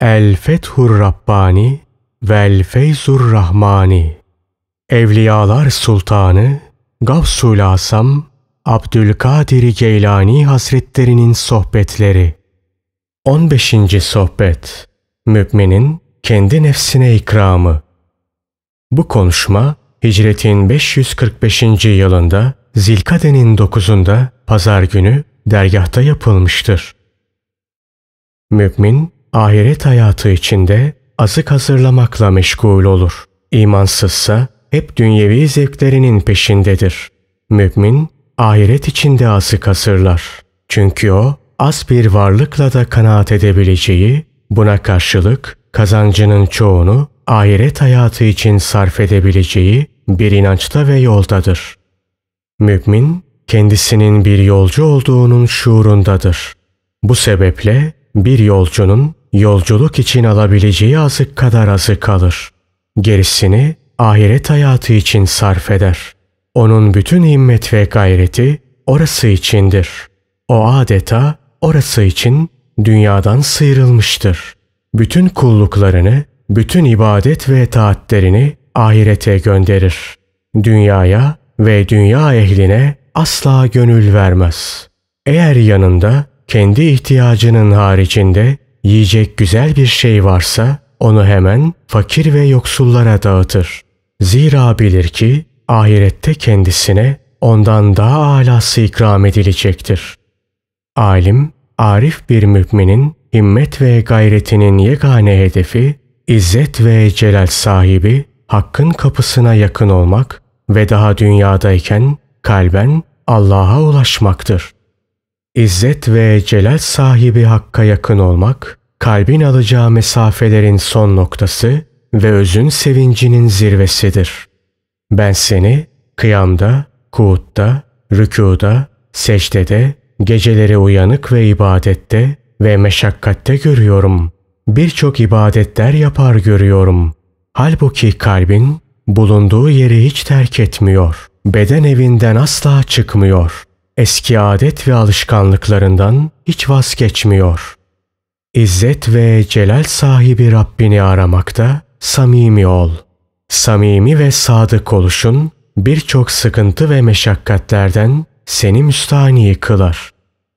El Fethur Rabbani Vel Feyzur Rahmani Evliyalar Sultanı Gavsul Asam Abdülkadir Geylani Hazretlerinin Sohbetleri 15. Sohbet Müminin Kendi Nefsine ikramı. Bu konuşma Hicretin 545. yılında Zilkade'nin 9'unda pazar günü dergahta yapılmıştır. Mümin ahiret hayatı içinde azık hazırlamakla meşgul olur. İmansızsa hep dünyevi zevklerinin peşindedir. Mümin ahiret içinde azık hazırlar. Çünkü o az bir varlıkla da kanaat edebileceği, buna karşılık kazancının çoğunu ahiret hayatı için sarf edebileceği bir inançta ve yoldadır. Mümin kendisinin bir yolcu olduğunun şuurundadır. Bu sebeple bir yolcunun yolculuk için alabileceği azık kadar azık kalır. Gerisini ahiret hayatı için sarf eder. Onun bütün himmet ve gayreti orası içindir. O adeta orası için dünyadan sıyrılmıştır. Bütün kulluklarını, bütün ibadet ve taatlerini ahirete gönderir. Dünyaya ve dünya ehline asla gönül vermez. Eğer yanında kendi ihtiyacının haricinde Yiyecek güzel bir şey varsa onu hemen fakir ve yoksullara dağıtır. Zira bilir ki ahirette kendisine ondan daha alası ikram edilecektir. Alim, arif bir müminin himmet ve gayretinin yegane hedefi, izzet ve celal sahibi, hakkın kapısına yakın olmak ve daha dünyadayken kalben Allah'a ulaşmaktır. İzzet ve celal sahibi Hakk'a yakın olmak, kalbin alacağı mesafelerin son noktası ve özün sevincinin zirvesidir. Ben seni kıyamda, kuutta, rükuda, secdede, geceleri uyanık ve ibadette ve meşakkatte görüyorum. Birçok ibadetler yapar görüyorum. Halbuki kalbin bulunduğu yeri hiç terk etmiyor. Beden evinden asla çıkmıyor. Eski adet ve alışkanlıklarından hiç vazgeçmiyor. İzzet ve celal sahibi Rabbini aramakta samimi ol. Samimi ve sadık oluşun birçok sıkıntı ve meşakkatlerden seni müstani kılar.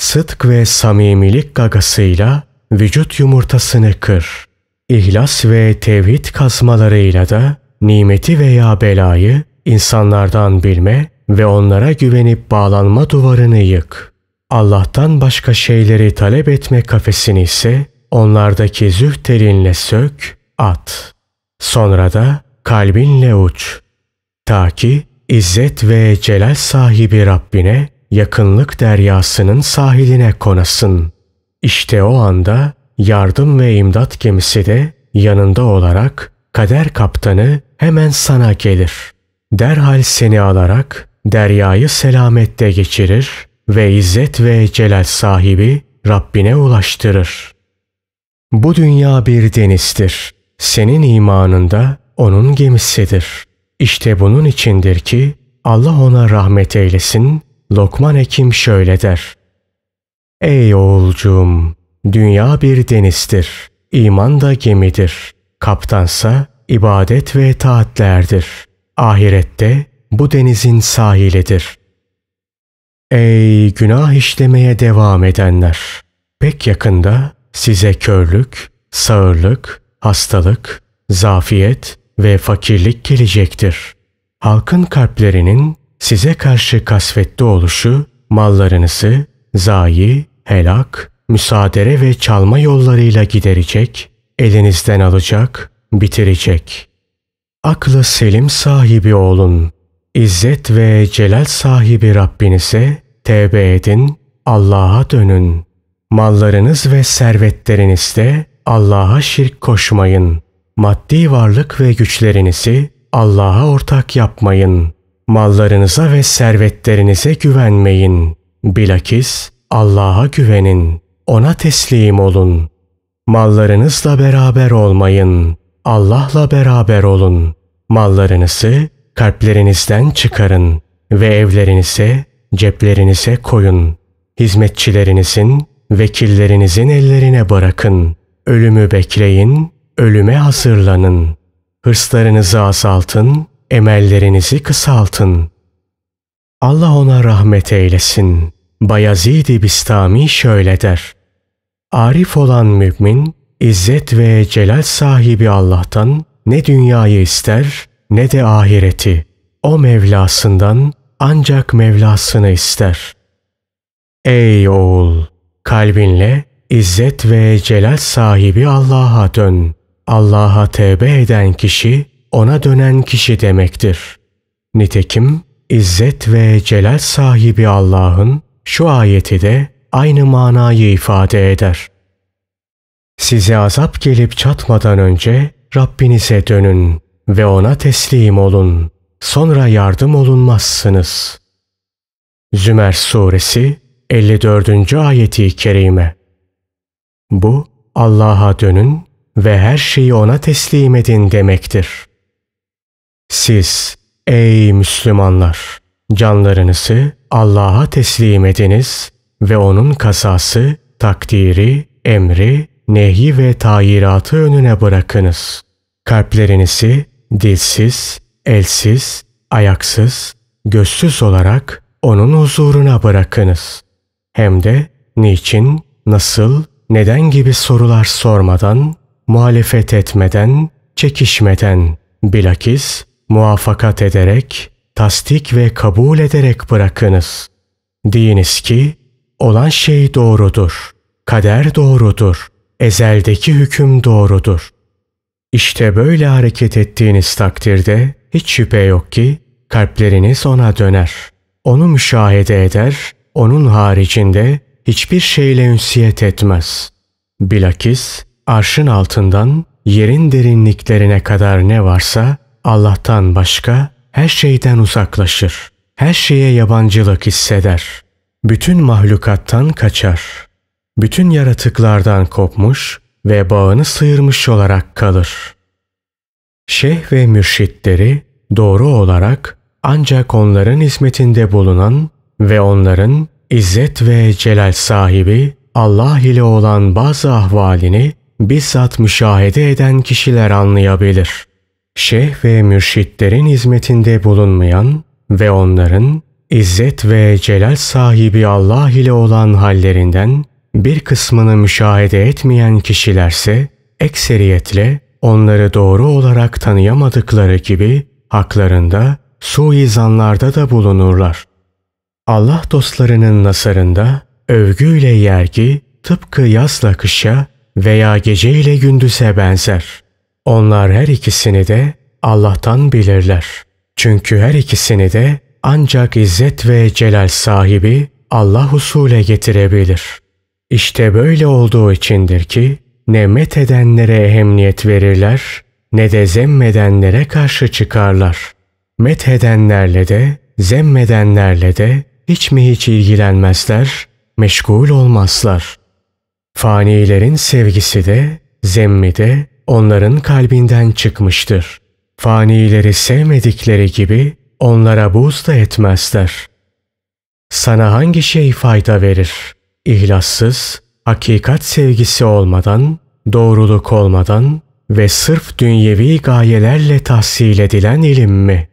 Sıdk ve samimilik gagasıyla vücut yumurtasını kır. İhlas ve tevhid kazmalarıyla da nimeti veya belayı insanlardan bilme ve onlara güvenip bağlanma duvarını yık. Allah'tan başka şeyleri talep etme kafesini ise onlardaki züht elinle sök, at. Sonra da kalbinle uç. Ta ki İzzet ve Celal sahibi Rabbine yakınlık deryasının sahiline konasın. İşte o anda yardım ve imdat gemisi de yanında olarak kader kaptanı hemen sana gelir. Derhal seni alarak deryayı selamette geçirir ve izzet ve celal sahibi Rabbine ulaştırır. Bu dünya bir denizdir. Senin imanında onun gemisidir. İşte bunun içindir ki Allah ona rahmet eylesin. Lokman Ekim şöyle der. Ey oğulcuğum! Dünya bir denizdir. İman da gemidir. Kaptansa ibadet ve taatlerdir. Ahirette bu denizin sahilidir. Ey günah işlemeye devam edenler! Pek yakında size körlük, sağırlık, hastalık, zafiyet ve fakirlik gelecektir. Halkın kalplerinin size karşı kasvetli oluşu, mallarınızı zayi, helak, müsadere ve çalma yollarıyla giderecek, elinizden alacak, bitirecek. Aklı selim sahibi oğlun. İzzet ve celal sahibi Rabbinize tevbe edin, Allah'a dönün. Mallarınız ve servetlerinizde Allah'a şirk koşmayın. Maddi varlık ve güçlerinizi Allah'a ortak yapmayın. Mallarınıza ve servetlerinize güvenmeyin. Bilakis Allah'a güvenin. Ona teslim olun. Mallarınızla beraber olmayın. Allah'la beraber olun. Mallarınızı kalplerinizden çıkarın ve evlerinize, ceplerinize koyun. Hizmetçilerinizin, vekillerinizin ellerine bırakın. Ölümü bekleyin, ölüme hazırlanın. Hırslarınızı azaltın, emellerinizi kısaltın. Allah ona rahmet eylesin. Bayezid-i Bistami şöyle der. Arif olan mümin, İzzet ve celal sahibi Allah'tan ne dünyayı ister ne de ahireti. O Mevlasından ancak Mevlasını ister. Ey oğul! Kalbinle izzet ve celal sahibi Allah'a dön. Allah'a tevbe eden kişi, ona dönen kişi demektir. Nitekim İzzet ve Celal sahibi Allah'ın şu ayeti de aynı manayı ifade eder. Size azap gelip çatmadan önce Rabbinize dönün ve ona teslim olun. Sonra yardım olunmazsınız. Zümer Suresi 54. ayeti kerime. Bu Allah'a dönün ve her şeyi ona teslim edin demektir. Siz ey Müslümanlar canlarınızı Allah'a teslim ediniz ve onun kasası, takdiri, emri, nehi ve tayiratı önüne bırakınız. Kalplerinizi dilsiz, elsiz, ayaksız, gözsüz olarak onun huzuruna bırakınız. Hem de niçin, nasıl, neden gibi sorular sormadan, muhalefet etmeden, çekişmeden, bilakis muvafakat ederek, tasdik ve kabul ederek bırakınız. Diyiniz ki, olan şey doğrudur, kader doğrudur, ezeldeki hüküm doğrudur. İşte böyle hareket ettiğiniz takdirde hiç şüphe yok ki kalpleriniz ona döner. Onu müşahede eder, onun haricinde hiçbir şeyle ünsiyet etmez. Bilakis arşın altından yerin derinliklerine kadar ne varsa Allah'tan başka her şeyden uzaklaşır. Her şeye yabancılık hisseder. Bütün mahlukattan kaçar. Bütün yaratıklardan kopmuş, ve bağını sıyırmış olarak kalır. Şeyh ve mürşitleri doğru olarak ancak onların hizmetinde bulunan ve onların izzet ve celal sahibi Allah ile olan bazı ahvalini bizzat müşahede eden kişiler anlayabilir. Şeyh ve mürşitlerin hizmetinde bulunmayan ve onların izzet ve celal sahibi Allah ile olan hallerinden bir kısmını müşahede etmeyen kişilerse ekseriyetle onları doğru olarak tanıyamadıkları gibi haklarında suizanlarda da bulunurlar. Allah dostlarının nasarında övgüyle yergi tıpkı yazla kışa veya geceyle gündüze benzer. Onlar her ikisini de Allah'tan bilirler. Çünkü her ikisini de ancak izzet ve celal sahibi Allah usule getirebilir.'' İşte böyle olduğu içindir ki ne met edenlere ehemmiyet verirler ne de zemmedenlere karşı çıkarlar. Met edenlerle de zemmedenlerle de hiç mi hiç ilgilenmezler, meşgul olmazlar. Fanilerin sevgisi de, zemmi de onların kalbinden çıkmıştır. Fanileri sevmedikleri gibi onlara buz da etmezler. Sana hangi şey fayda verir? İhlassız, hakikat sevgisi olmadan, doğruluk olmadan ve sırf dünyevi gayelerle tahsil edilen ilim mi?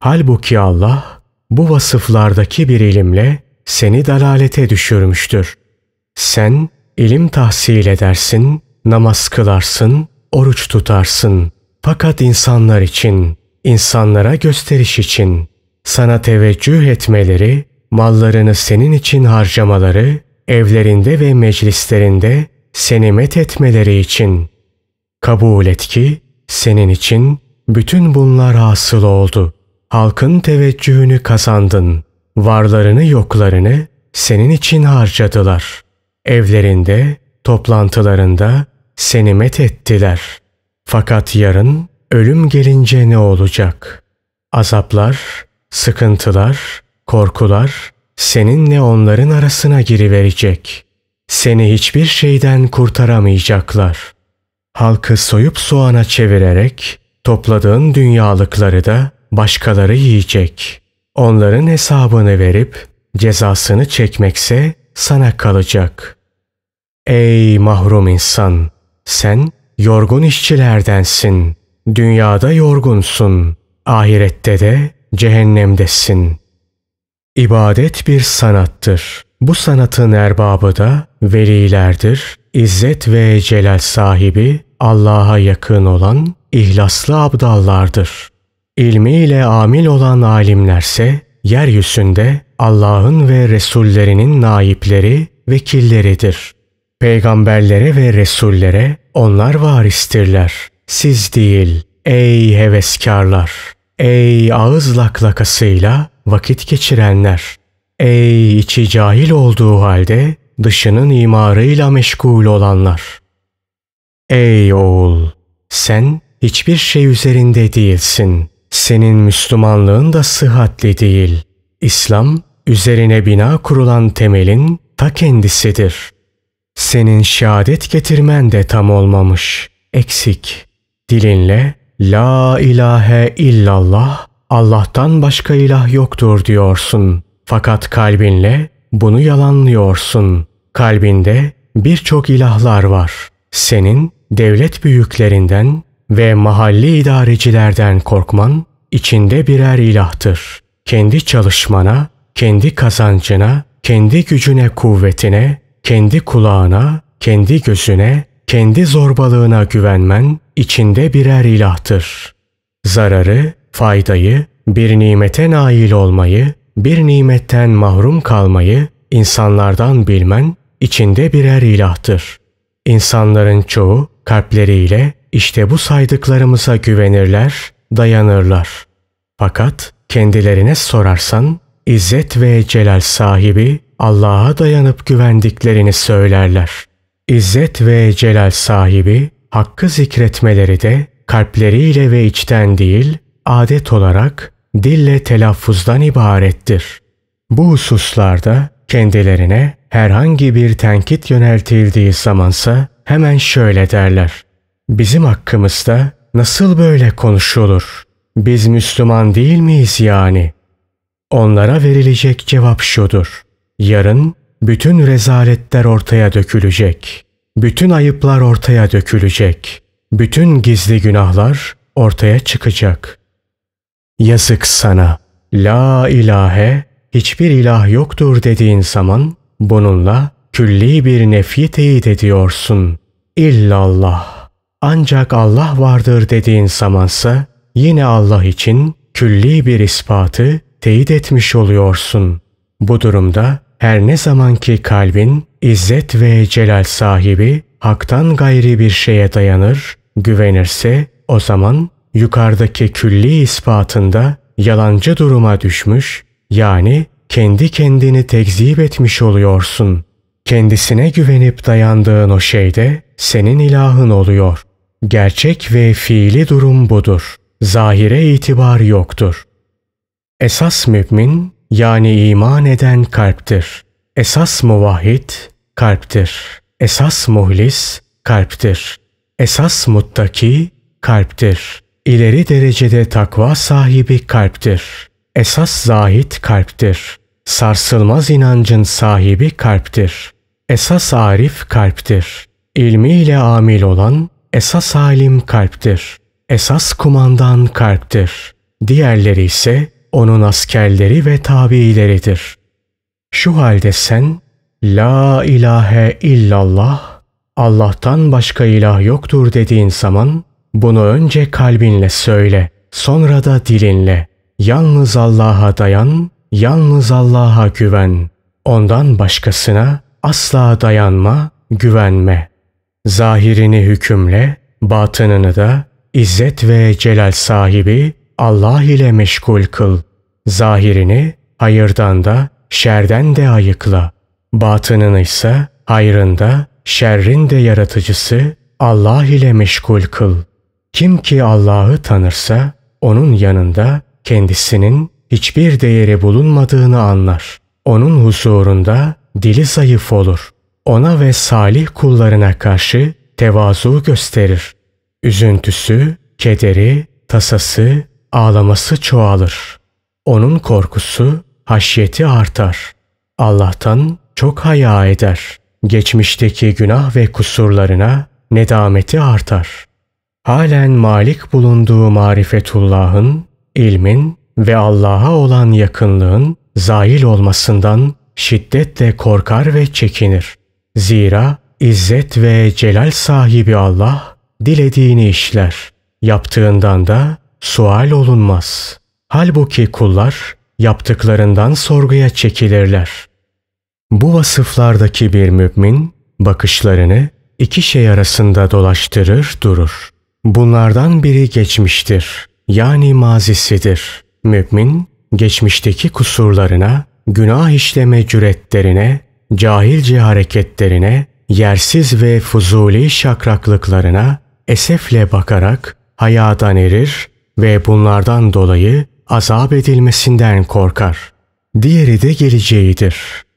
Halbuki Allah bu vasıflardaki bir ilimle seni dalalete düşürmüştür. Sen ilim tahsil edersin, namaz kılarsın, oruç tutarsın. Fakat insanlar için, insanlara gösteriş için, sana teveccüh etmeleri, mallarını senin için harcamaları evlerinde ve meclislerinde seni met etmeleri için. Kabul et ki senin için bütün bunlar hasıl oldu. Halkın teveccühünü kazandın. Varlarını yoklarını senin için harcadılar. Evlerinde, toplantılarında seni met ettiler. Fakat yarın ölüm gelince ne olacak? Azaplar, sıkıntılar, korkular seninle onların arasına giriverecek. Seni hiçbir şeyden kurtaramayacaklar. Halkı soyup soğana çevirerek topladığın dünyalıkları da başkaları yiyecek. Onların hesabını verip cezasını çekmekse sana kalacak. Ey mahrum insan! Sen yorgun işçilerdensin. Dünyada yorgunsun. Ahirette de cehennemdesin.'' İbadet bir sanattır. Bu sanatın erbabı da velilerdir. İzzet ve celal sahibi Allah'a yakın olan ihlaslı abdallardır. İlmiyle amil olan alimlerse yeryüzünde Allah'ın ve Resullerinin naipleri, vekilleridir. Peygamberlere ve Resullere onlar varistirler. Siz değil ey heveskarlar, ey ağız laklakasıyla vakit geçirenler. Ey içi cahil olduğu halde dışının imarıyla meşgul olanlar. Ey oğul, sen hiçbir şey üzerinde değilsin. Senin Müslümanlığın da sıhhatli değil. İslam, üzerine bina kurulan temelin ta kendisidir. Senin şehadet getirmen de tam olmamış, eksik. Dilinle La ilahe illallah Allah'tan başka ilah yoktur diyorsun. Fakat kalbinle bunu yalanlıyorsun. Kalbinde birçok ilahlar var. Senin devlet büyüklerinden ve mahalli idarecilerden korkman içinde birer ilahtır. Kendi çalışmana, kendi kazancına, kendi gücüne kuvvetine, kendi kulağına, kendi gözüne, kendi zorbalığına güvenmen içinde birer ilahtır. Zararı faydayı, bir nimete nail olmayı, bir nimetten mahrum kalmayı insanlardan bilmen içinde birer ilahtır. İnsanların çoğu kalpleriyle işte bu saydıklarımıza güvenirler, dayanırlar. Fakat kendilerine sorarsan İzzet ve Celal sahibi Allah'a dayanıp güvendiklerini söylerler. İzzet ve Celal sahibi hakkı zikretmeleri de kalpleriyle ve içten değil, adet olarak dille telaffuzdan ibarettir. Bu hususlarda kendilerine herhangi bir tenkit yöneltildiği zamansa hemen şöyle derler. Bizim hakkımızda nasıl böyle konuşulur? Biz Müslüman değil miyiz yani? Onlara verilecek cevap şudur. Yarın bütün rezaletler ortaya dökülecek. Bütün ayıplar ortaya dökülecek. Bütün gizli günahlar ortaya çıkacak. Yazık sana. La ilahe, hiçbir ilah yoktur dediğin zaman bununla külli bir nefi teyit ediyorsun. İllallah. Ancak Allah vardır dediğin zamansa yine Allah için külli bir ispatı teyit etmiş oluyorsun. Bu durumda her ne zamanki kalbin izzet ve celal sahibi haktan gayri bir şeye dayanır, güvenirse o zaman yukarıdaki külli ispatında yalancı duruma düşmüş yani kendi kendini tekzip etmiş oluyorsun. Kendisine güvenip dayandığın o şeyde senin ilahın oluyor. Gerçek ve fiili durum budur. Zahire itibar yoktur. Esas mümin yani iman eden kalptir. Esas muvahhid kalptir. Esas muhlis kalptir. Esas muttaki kalptir ileri derecede takva sahibi kalptir. Esas zahit kalptir. Sarsılmaz inancın sahibi kalptir. Esas arif kalptir. İlmiyle amil olan esas alim kalptir. Esas kumandan kalptir. Diğerleri ise onun askerleri ve tabiileridir. Şu halde sen La ilahe illallah Allah'tan başka ilah yoktur dediğin zaman bunu önce kalbinle söyle, sonra da dilinle. Yalnız Allah'a dayan, yalnız Allah'a güven. Ondan başkasına asla dayanma, güvenme. Zahirini hükümle, batınını da izzet ve celal sahibi Allah ile meşgul kıl. Zahirini hayırdan da şerden de ayıkla. Batınını ise hayrında, şerrin de yaratıcısı Allah ile meşgul kıl.'' Kim ki Allah'ı tanırsa onun yanında kendisinin hiçbir değeri bulunmadığını anlar. Onun huzurunda dili zayıf olur. Ona ve salih kullarına karşı tevazu gösterir. Üzüntüsü, kederi, tasası, ağlaması çoğalır. Onun korkusu, haşyeti artar. Allah'tan çok haya eder. Geçmişteki günah ve kusurlarına nedameti artar halen malik bulunduğu marifetullahın, ilmin ve Allah'a olan yakınlığın zail olmasından şiddetle korkar ve çekinir. Zira İzzet ve celal sahibi Allah dilediğini işler. Yaptığından da sual olunmaz. Halbuki kullar yaptıklarından sorguya çekilirler. Bu vasıflardaki bir mümin bakışlarını iki şey arasında dolaştırır durur. Bunlardan biri geçmiştir. Yani mazisidir. Mümin, geçmişteki kusurlarına, günah işleme cüretlerine, cahilce hareketlerine, yersiz ve fuzuli şakraklıklarına esefle bakarak hayadan erir ve bunlardan dolayı azap edilmesinden korkar. Diğeri de geleceğidir.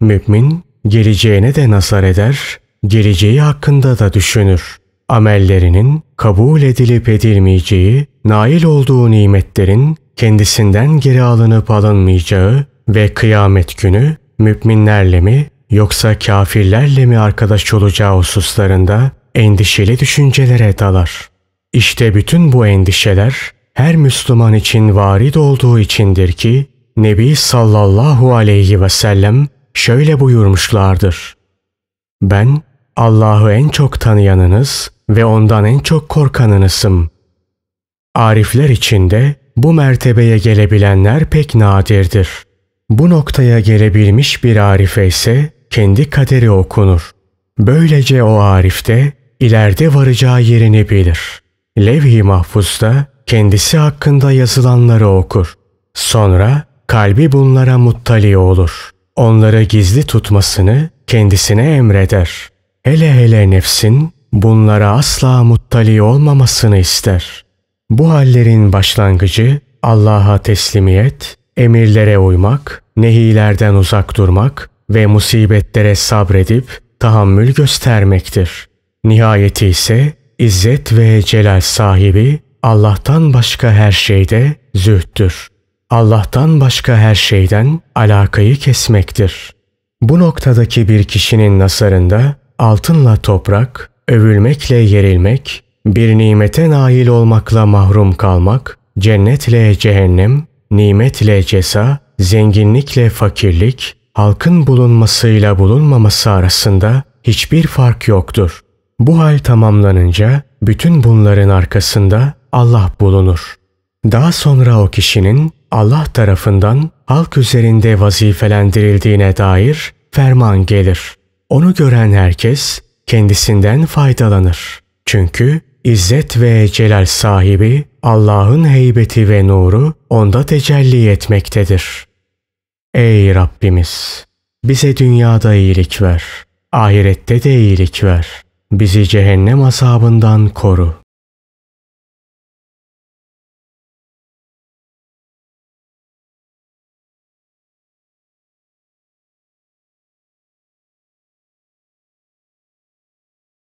Mümin geleceğine de nazar eder, geleceği hakkında da düşünür amellerinin kabul edilip edilmeyeceği, nail olduğu nimetlerin kendisinden geri alınıp alınmayacağı ve kıyamet günü müminlerle mi yoksa kafirlerle mi arkadaş olacağı hususlarında endişeli düşüncelere dalar. İşte bütün bu endişeler her Müslüman için varid olduğu içindir ki Nebi sallallahu aleyhi ve sellem şöyle buyurmuşlardır. Ben Allah'ı en çok tanıyanınız, ve ondan en çok korkanınızım. Arifler içinde bu mertebeye gelebilenler pek nadirdir. Bu noktaya gelebilmiş bir arife ise kendi kaderi okunur. Böylece o arifte ileride varacağı yerini bilir. Levh-i Mahfuz'da kendisi hakkında yazılanları okur. Sonra kalbi bunlara muttali olur. Onları gizli tutmasını kendisine emreder. Hele hele nefsin bunlara asla muttali olmamasını ister. Bu hallerin başlangıcı Allah'a teslimiyet, emirlere uymak, nehilerden uzak durmak ve musibetlere sabredip tahammül göstermektir. Nihayeti ise izzet ve celal sahibi Allah'tan başka her şeyde zühttür. Allah'tan başka her şeyden alakayı kesmektir. Bu noktadaki bir kişinin nasarında altınla toprak, Övülmekle yerilmek, bir nimete nail olmakla mahrum kalmak, cennetle cehennem, nimetle cesa, zenginlikle fakirlik, halkın bulunmasıyla bulunmaması arasında hiçbir fark yoktur. Bu hal tamamlanınca bütün bunların arkasında Allah bulunur. Daha sonra o kişinin Allah tarafından halk üzerinde vazifelendirildiğine dair ferman gelir. Onu gören herkes kendisinden faydalanır. Çünkü İzzet ve Celal sahibi Allah'ın heybeti ve nuru onda tecelli etmektedir. Ey Rabbimiz! Bize dünyada iyilik ver, ahirette de iyilik ver. Bizi cehennem asabından koru.''